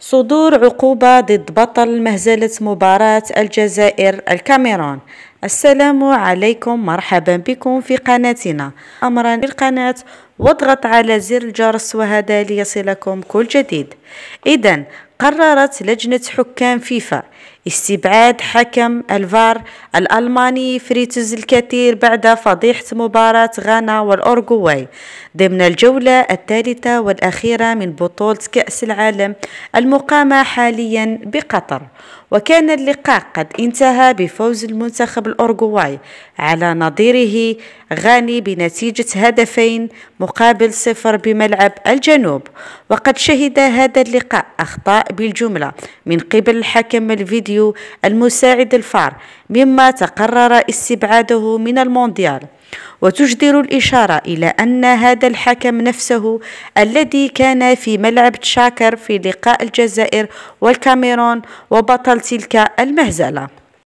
صدور عقوبة ضد بطل مهزلة مباراة الجزائر الكاميرون السلام عليكم مرحبا بكم في قناتنا امرا بالقناة واضغط على زر الجرس وهذا ليصلكم كل جديد اذا قررت لجنة حكام فيفا استبعاد حكم الفار الألماني فريتز الكثير بعد فضيحة مباراة غانا والأورغواي ضمن الجولة الثالثة والأخيرة من بطولة كأس العالم المقامة حاليا بقطر وكان اللقاء قد انتهى بفوز المنتخب الأورغواي على نظيره غاني بنتيجة هدفين مقابل صفر بملعب الجنوب وقد شهد هذا اللقاء أخطاء بالجملة من قبل الحكم الفيديو المساعد الفار مما تقرر استبعاده من المونديال وتجدر الإشارة إلى أن هذا الحكم نفسه الذي كان في ملعب تشاكر في لقاء الجزائر والكاميرون وبطل تلك المهزلة